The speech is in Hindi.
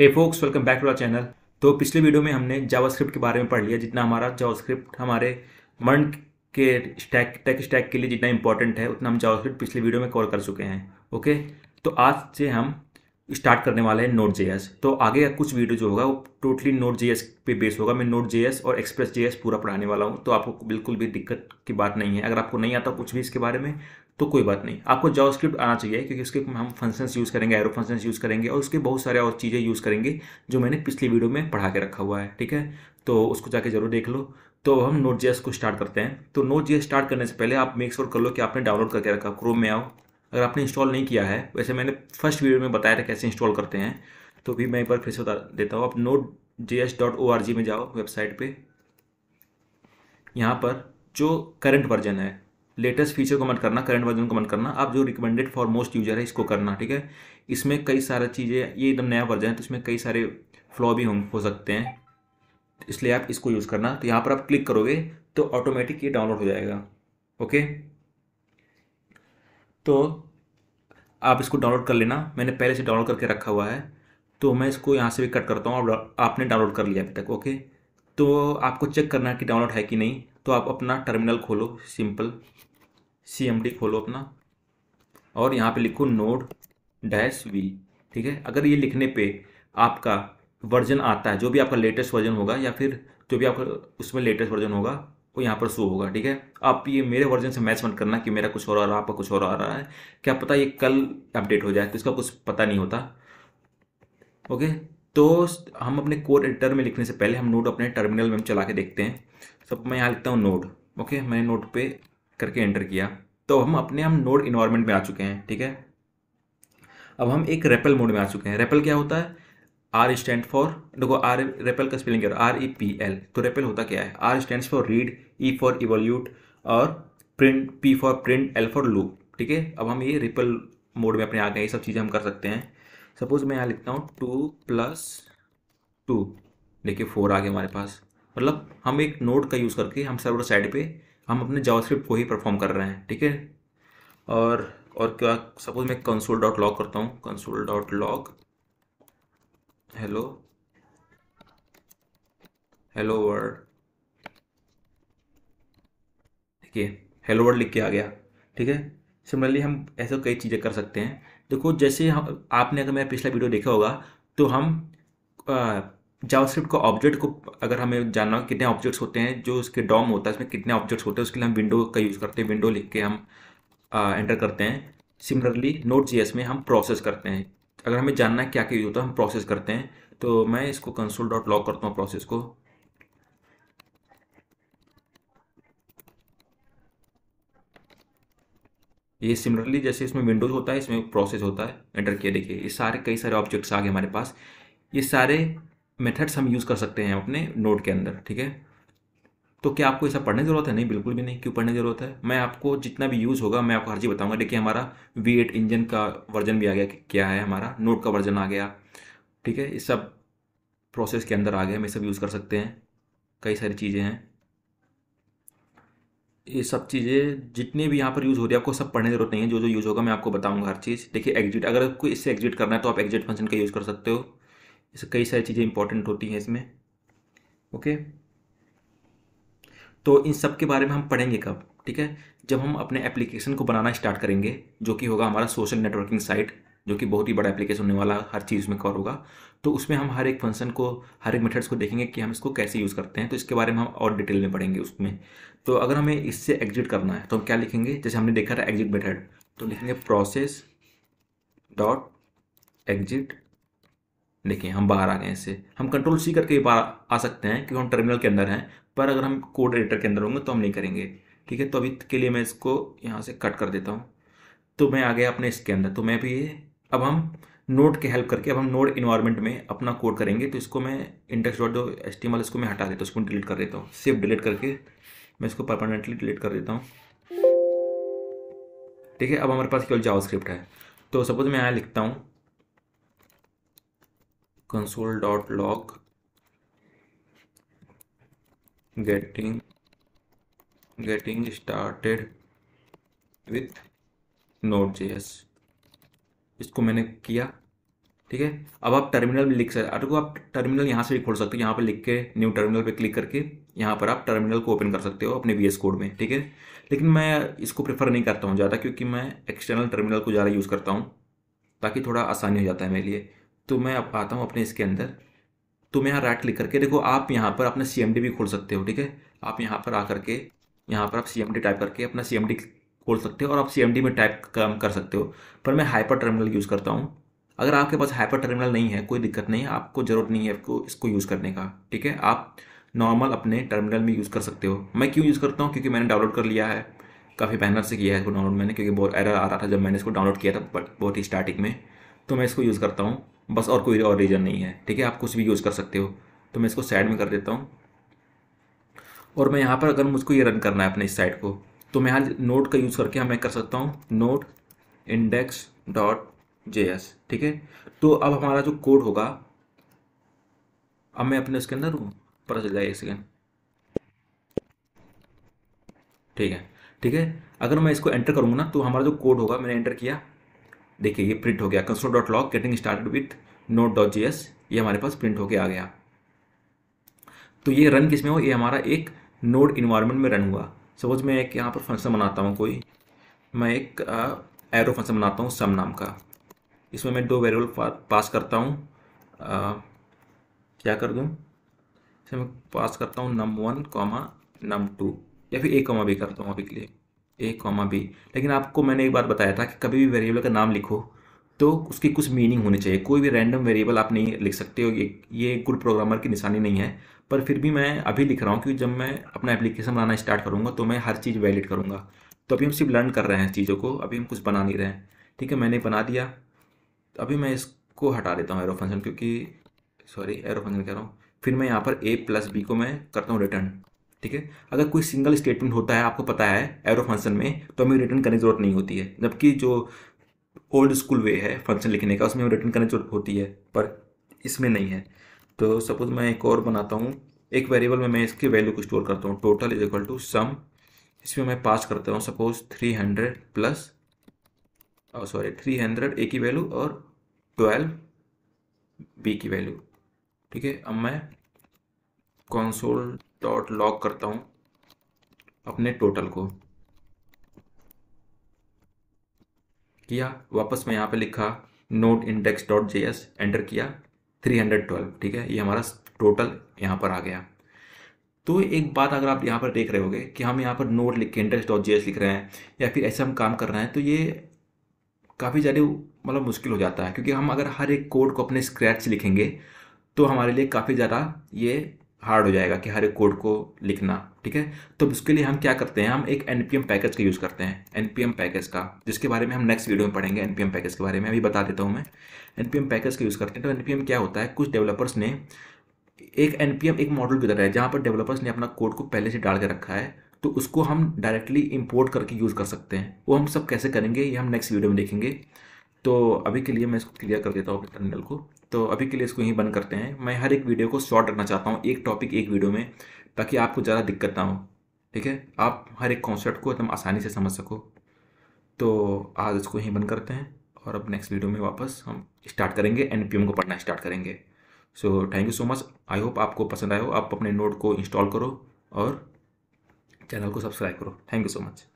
hey folks welcome back to our channel तो पिछले वीडियो में हमने जावास्क्रिप्ट के बारे में पढ़ लिया जितना हमारा जावास्क्रिप्ट हमारे मन के स्टैक टेक स्टैक के लिए जितना इंपॉर्टेंट है उतना हम जावास्क्रिप्ट पिछले वीडियो में कवर कर चुके हैं ओके तो आज से हम स्टार्ट करने वाले हैं नोट जे तो आगे का कुछ वीडियो जो होगा वो टोटली नोट जे पे बेस होगा मैं नोट जे और एक्सप्रेस जे पूरा पढ़ाने वाला हूँ तो आपको बिल्कुल भी दिक्कत की बात नहीं है अगर आपको नहीं आता कुछ भी इसके बारे में तो कोई बात नहीं आपको स्क्रिप्ट आना चाहिए क्योंकि उसके हम फंक्शंस यूज़ करेंगे एरो फंक्शंस यूज़ करेंगे और उसके बहुत सारे और चीज़ें यूज़ करेंगे जो मैंने पिछली वीडियो में पढ़ा के रखा हुआ है ठीक है तो उसको जाके जरूर देख लो तो हम नोट जे को स्टार्ट करते हैं तो नोट जे स्टार्ट करने से पहले आप मेक श्योर कर लो कि आपने डाउनलोड करके रखा क्रोम में आओ अगर आपने इंस्टॉल नहीं किया है वैसे मैंने फर्स्ट वीडियो में बताया था कैसे इंस्टॉल करते हैं तो भी मैं एक बार फिर से बता देता हूँ आप node J S dot O R G में जाओ वेबसाइट पे यहाँ पर जो करंट वर्जन है लेटेस्ट फीचर को मत करना करंट वर्जन को मत करना आप जो रिकमेंडेड फॉर मोस्ट यूजर है इसको करना ठीक है इसमें कई सारा चीज़ें ये एकदम नया वर्जन है तो इसमें कई सारे फ्लॉ भी हो सकते हैं इसलिए आप इसको यूज़ करना तो यहाँ पर आप क्लिक करोगे तो ऑटोमेटिक ये डाउनलोड हो जाएगा ओके तो आप इसको डाउनलोड कर लेना मैंने पहले से डाउनलोड करके रखा हुआ है तो मैं इसको यहाँ से भी कट करता हूँ और आपने डाउनलोड कर लिया अभी तक ओके तो आपको चेक करना है कि डाउनलोड है कि नहीं तो आप अपना टर्मिनल खोलो सिंपल सी खोलो अपना और यहाँ पे लिखो नोड डैश वी ठीक है अगर ये लिखने पे आपका वर्जन आता है जो भी आपका लेटेस्ट वर्जन होगा या फिर जो भी आपका उसमें लेटेस्ट वर्जन होगा वो यहाँ पर शो होगा ठीक है आप ये मेरे वर्जन से मैच मत करना कि मेरा कुछ और आ रहा है आपका कुछ और आ रहा है क्या पता ये कल अपडेट हो जाए तो इसका कुछ पता नहीं होता ओके तो हम अपने कोड एडिटर में लिखने से पहले हम नोट अपने टर्मिनल में हम चला के देखते हैं सब मैं यहाँ लिखता हूँ नोट ओके मैंने नोट पे करके एंटर किया तो हम अपने हम नोड इन्वायरमेंट में आ चुके हैं ठीक है अब हम एक रेपल मोड में आ चुके हैं रेपल क्या होता है आर स्टैंड फॉर देखो आर रेपल का स्पेलिंग करो आर ई पी एल तो रेपल होता क्या है R stand for read E for evaluate और print P for print L for loop ठीक है अब हम ये रिपल मोड में अपने आ गए ये सब चीज़ें हम कर सकते हैं सपोज मैं यहाँ लिखता हूँ टू प्लस टू देखिए फोर आ गए हमारे पास मतलब हम एक नोड का यूज़ करके हम सर्वर साइड पे हम अपने जावास्क्रिप्ट को ही परफॉर्म कर रहे हैं ठीक है और और क्या सपोज मैं कंसोल डॉट लॉग करता हूँ console dot log hello hello world है हेलो वर्ड लिख के आ गया ठीक है सिमिलरली हम ऐसे कई चीज़ें कर सकते हैं देखो जैसे हम आपने अगर मेरा पिछला वीडियो देखा होगा तो हम जावास्क्रिप्ट को ऑब्जेक्ट को अगर हमें जानना हो कितने ऑब्जेक्ट्स होते हैं जो उसके डॉम होता है उसमें कितने ऑब्जेक्ट्स होते हैं उसके लिए हम विंडो का यूज़ करते हैं विंडो लिख के हम आ, एंटर करते हैं सिमिलरली नोट जी में हम प्रोसेस करते हैं अगर हमें जानना है क्या क्या यूज़ होता है हम प्रोसेस करते हैं तो मैं इसको कंसोल डॉट लॉग करता हूँ प्रोसेस को ये सिमिलरली जैसे इसमें विंडोज़ होता है इसमें प्रोसेस होता है एंटर किया देखिए ये सारे कई सारे ऑब्जेक्ट्स आ गए हमारे पास ये सारे मेथड्स हम यूज़ कर सकते हैं अपने नोट के अंदर ठीक है तो क्या आपको ऐसा पढ़ने की ज़रूरत है नहीं बिल्कुल भी नहीं क्यों पढ़ने की ज़रूरत है मैं आपको जितना भी यूज़ होगा मैं आपको हर चीज़ बताऊंगा देखिए हमारा वी एट इंजन का वर्जन भी आ गया क्या है हमारा नोट का वर्जन आ गया ठीक है इस सब प्रोसेस के अंदर आ गया हम ये सब यूज़ कर सकते हैं कई सारी चीज़ें हैं ये सब चीज़ें जितने भी यहाँ पर यूज़ हो रही है आपको सब पढ़ने की जरूरत नहीं है जो जो यूज़ होगा मैं आपको बताऊँगा हर चीज़ देखिए एग्जिट अगर कोई इससे एग्जिट करना है तो आप एग्जिट फंक्शन का यूज़ कर सकते हो इससे कई सारी चीज़ें इंपॉर्टेंट होती हैं इसमें ओके तो इन सब के बारे में हम पढ़ेंगे कब ठीक है जब हम अपने एप्लीकेशन को बनाना स्टार्ट करेंगे जो कि होगा हमारा सोशल नेटवर्किंग साइट जो कि बहुत ही बड़ा एप्लीकेशन होने वाला हर चीज़ में कवर होगा तो उसमें हम हर एक फंक्शन को हर एक मेथड्स को देखेंगे कि हम इसको कैसे यूज़ करते हैं तो इसके बारे में हम और डिटेल में पढ़ेंगे उसमें तो अगर हमें इससे एग्जिट करना है तो हम क्या लिखेंगे जैसे हमने देखा था एग्जिट मेथड तो लिखेंगे प्रोसेस डॉट एग्जिट देखिए हम बाहर आ गए इससे हम कंट्रोल सी करके बाहर आ सकते हैं क्योंकि हम टर्मिनल के अंदर हैं पर अगर हम कोड एडिटर के अंदर होंगे तो हम नहीं करेंगे ठीक है तो अभी के लिए मैं इसको यहाँ से कट कर देता हूँ तो मैं आ गया अपने इसके अंदर तो मैं भी अब हम नोड के हेल्प करके अब हम नोड इन्वायरमेंट में अपना कोड करेंगे तो इसको मैं इंडेक्स डॉट जो एस टी इसको मैं हटा देता हूँ उसको डिलीट कर देता हूँ सिर्फ डिलीट करके मैं इसको परमानेंटली डिलीट कर देता हूँ ठीक है अब हमारे पास केवल जावा स्क्रिप्ट है तो सपोज मैं यहाँ लिखता हूँ console dot log getting getting started with node J इसको मैंने किया ठीक है अब आप टर्मिनल में लिख सकते अटको आप टर्मिनल यहाँ से भी खोल सकते हो यहाँ पर लिख के न्यू टर्मिनल पे क्लिक करके यहाँ पर आप टर्मिनल को ओपन कर सकते हो अपने वी कोड में ठीक है लेकिन मैं इसको प्रेफर नहीं करता हूँ ज़्यादा क्योंकि मैं एक्सटर्नल टर्मिनल को ज़्यादा यूज़ करता हूँ ताकि थोड़ा आसानी हो जाता है मेरे लिए तो मैं अब आता हूँ अपने इसके अंदर तो मैं यहाँ राइट क्लिक करके देखो आप यहाँ पर अपना सी भी खोल सकते हो ठीक है आप यहाँ पर आकर के यहाँ पर आप सी टाइप करके अपना सी खोल सकते हो और आप सी में टाइप काम कर सकते हो पर मैं हाइपर टर्मिनल यूज़ करता हूँ अगर आपके पास हाइपर टर्मिनल नहीं है कोई दिक्कत नहीं है आपको ज़रूरत नहीं है आपको इसको यूज़ करने का ठीक है आप नॉर्मल अपने टर्मिनल में यूज़ कर सकते हो मैं क्यों यूज़ करता हूँ क्योंकि मैंने डाउनलोड कर लिया है काफ़ी बैनर से किया है इसको डाउनलोड मैंने क्योंकि बहुत एरर आ रहा था जब मैंने इसको डाउनलोड किया था बट बहुत ही स्टार्टिंग में तो मैं इसको यूज़ करता हूँ बस और कोई और रीज़न नहीं है ठीक है आप कुछ भी यूज़ कर सकते हो तो मैं इसको साइड में कर देता हूँ और मैं यहाँ पर अगर मुझको ये रन करना है अपने इस साइड को तो मैं यहाँ नोट का यूज़ करके मैं कर सकता हूँ node index dot J S ठीक है तो अब हमारा जो कोड होगा अब मैं अपने उसके अंदर पता चल जाएगा एक सेकेंड ठीक है ठीक है अगर मैं इसको एंटर करूँगा ना तो हमारा जो कोड होगा मैंने एंटर किया देखिए ये प्रिंट हो गया console dot log getting started with node dot J S ये हमारे पास प्रिंट होके आ गया तो ये रन किस में हो ये हमारा एक नोड इन्वायरमेंट में रन हुआ सपोज मैं एक यहाँ पर फंक्शन बनाता हूँ कोई मैं एक एरो फंक्शन बनाता हूँ सम नाम का इसमें मैं दो वेरिएबल पास करता हूँ क्या कर दूँ इसमें पास करता हूँ num one comma num two या फिर ए कॉमा भी करता हूँ अभी के लिए ए कॉमा बी लेकिन आपको मैंने एक बार बताया था कि कभी भी वेरिएबल का नाम लिखो तो उसकी कुछ मीनिंग होनी चाहिए कोई भी रैंडम वेरिएबल आप नहीं लिख सकते हो ये ये गुड प्रोग्रामर की निशानी नहीं है पर फिर भी मैं अभी लिख रहा हूँ क्योंकि जब मैं अपना एप्लीकेशन बनाना स्टार्ट करूँगा तो मैं हर चीज़ वैलिड करूँगा तो अभी हम सिर्फ लर्न कर रहे हैं चीज़ों को अभी हम कुछ बना नहीं रहे हैं ठीक है मैंने बना दिया अभी मैं इसको हटा देता हूँ एरो फंक्शन क्योंकि सॉरी एरो फंक्शन कह रहा हूँ फिर मैं यहाँ पर ए प्लस बी को मैं करता हूँ रिटर्न ठीक है अगर कोई सिंगल स्टेटमेंट होता है आपको पता है एरो फंक्शन में तो हमें रिटर्न करने की जरूरत नहीं होती है जबकि जो ओल्ड स्कूल वे है फंक्शन लिखने का उसमें रिटर्न करने की जरूरत होती है पर इसमें नहीं है तो सपोज मैं एक और बनाता हूँ एक वेरिएबल में मैं इसकी वैल्यू को स्टोर करता हूँ total is equal to sum इसमें मैं पास करता हूँ सपोज थ्री हंड्रेड प्लस और सॉरी थ्री हंड्रेड ए की वैल्यू और ट्वेल्व बी की वैल्यू ठीक है अब मैं कंसोल डॉट लॉग करता हूँ अपने टोटल को किया वापस मैं यहाँ पे लिखा node index dot J S enter किया 312 ठीक है ये हमारा टोटल यहाँ पर आ गया तो एक बात अगर आप यहाँ पर देख रहे होगे कि हम यहाँ पर नोट लिख के इंडेक्स डॉट जे लिख रहे हैं या फिर ऐसे हम काम कर रहे हैं तो ये काफ़ी ज़्यादा मतलब मुश्किल हो जाता है क्योंकि हम अगर हर एक कोड को अपने स्क्रैच से लिखेंगे तो हमारे लिए काफ़ी ज़्यादा ये हार्ड हो जाएगा कि हर एक कोड को लिखना ठीक है तो इसके लिए हम क्या करते हैं हम एक एम पैकेज का यूज़ करते हैं एम पैकेज का जिसके बारे में हम नेक्स्ट वीडियो में पढ़ेंगे एम पैकेज के बारे में अभी बता देता हूँ मैं एम पैकेज का यूज़ करते हैं तो एम क्या होता है कुछ डेवलपर्स ने एक एम एक मॉडल भी है जहाँ पर डेवलपर्स ने अपना कोड को पहले से डाल के रखा है तो उसको हम डायरेक्टली इम्पोर्ट करके यूज़ कर सकते हैं वो हम सब कैसे करेंगे ये हम नेक्स्ट वीडियो में देखेंगे तो अभी के लिए मैं इसको क्लियर कर देता हूँ अपने टर्मिनल को तो अभी के लिए इसको यहीं बंद करते हैं मैं हर एक वीडियो को शॉर्ट रखना चाहता हूँ एक टॉपिक एक वीडियो में ताकि आपको ज़्यादा दिक्कत ना हो ठीक है आप हर एक कॉन्सेप्ट को एकदम आसानी से समझ सको तो आज इसको यहीं बंद करते हैं और अब नेक्स्ट वीडियो में वापस हम स्टार्ट करेंगे एन को पढ़ना स्टार्ट करेंगे so thank you so much I hope आपको पसंद आए हो आप अपने नोट को इंस्टॉल करो और चैनल को सब्सक्राइब करो थैंक यू सो मच